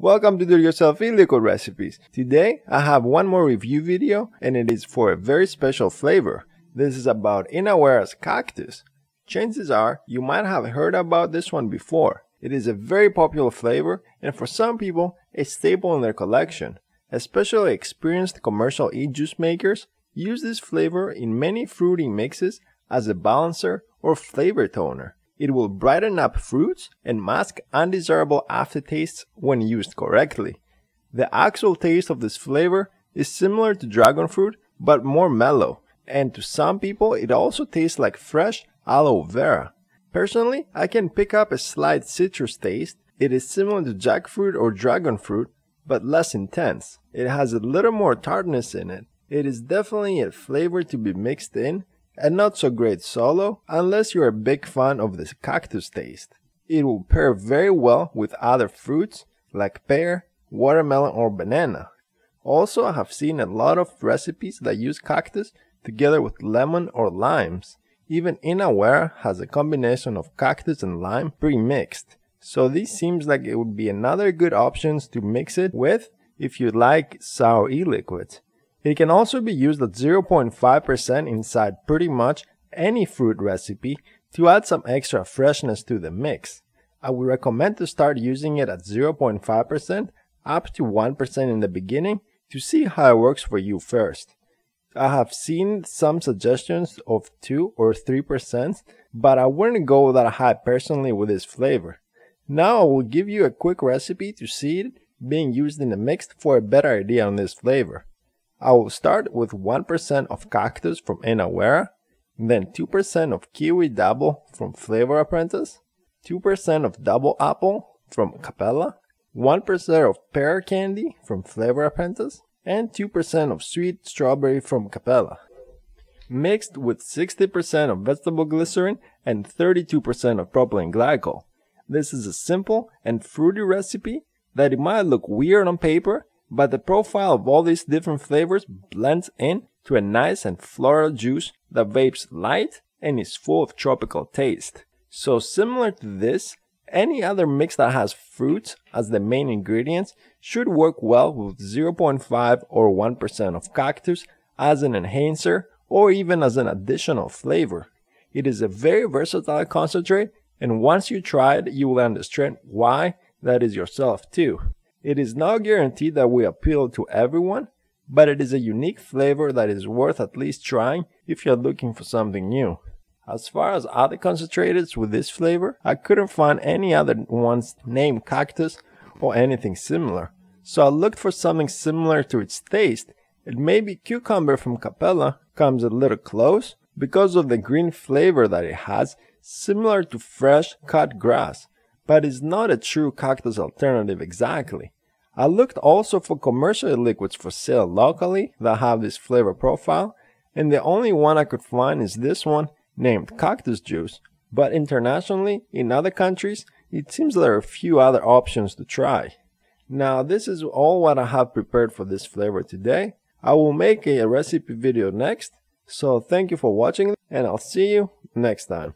Welcome to Do It Yourself Illegal Recipes. Today I have one more review video and it is for a very special flavor. This is about Inawaras cactus. Chances are you might have heard about this one before. It is a very popular flavor and for some people a staple in their collection. Especially experienced commercial e-juice makers use this flavor in many fruity mixes as a balancer or flavor toner. It will brighten up fruits and mask undesirable aftertastes when used correctly. The actual taste of this flavor is similar to dragon fruit but more mellow and to some people it also tastes like fresh aloe vera. Personally, I can pick up a slight citrus taste. It is similar to jackfruit or dragon fruit but less intense. It has a little more tartness in it. It is definitely a flavor to be mixed in and not so great solo unless you're a big fan of the cactus taste. It will pair very well with other fruits like pear, watermelon or banana. Also I have seen a lot of recipes that use cactus together with lemon or limes. Even Inaware has a combination of cactus and lime pre-mixed. So this seems like it would be another good option to mix it with if you like sour e-liquids. It can also be used at 0.5% inside pretty much any fruit recipe to add some extra freshness to the mix. I would recommend to start using it at 0.5% up to 1% in the beginning to see how it works for you first. I have seen some suggestions of 2 or 3%, but I wouldn't go that high personally with this flavor. Now I will give you a quick recipe to see it being used in the mix for a better idea on this flavor. I will start with 1% of cactus from Enawera, then 2% of kiwi double from Flavor Apprentice, 2% of double apple from Capella, 1% of pear candy from Flavor Apprentice, and 2% of sweet strawberry from Capella. Mixed with 60% of vegetable glycerin and 32% of propylene glycol. This is a simple and fruity recipe that it might look weird on paper but the profile of all these different flavors blends in to a nice and floral juice that vapes light and is full of tropical taste. So similar to this, any other mix that has fruits as the main ingredients should work well with 0.5 or 1% of cactus as an enhancer or even as an additional flavor. It is a very versatile concentrate and once you try it you will understand why that is yourself too. It is not guaranteed that we appeal to everyone, but it is a unique flavor that is worth at least trying if you're looking for something new. As far as other concentrators with this flavor, I couldn't find any other ones named cactus or anything similar. So I looked for something similar to its taste may maybe cucumber from Capella comes a little close because of the green flavor that it has similar to fresh cut grass but it's not a true cactus alternative exactly. I looked also for commercial liquids for sale locally that have this flavor profile, and the only one I could find is this one named cactus juice, but internationally, in other countries, it seems there are a few other options to try. Now this is all what I have prepared for this flavor today. I will make a recipe video next, so thank you for watching and I'll see you next time.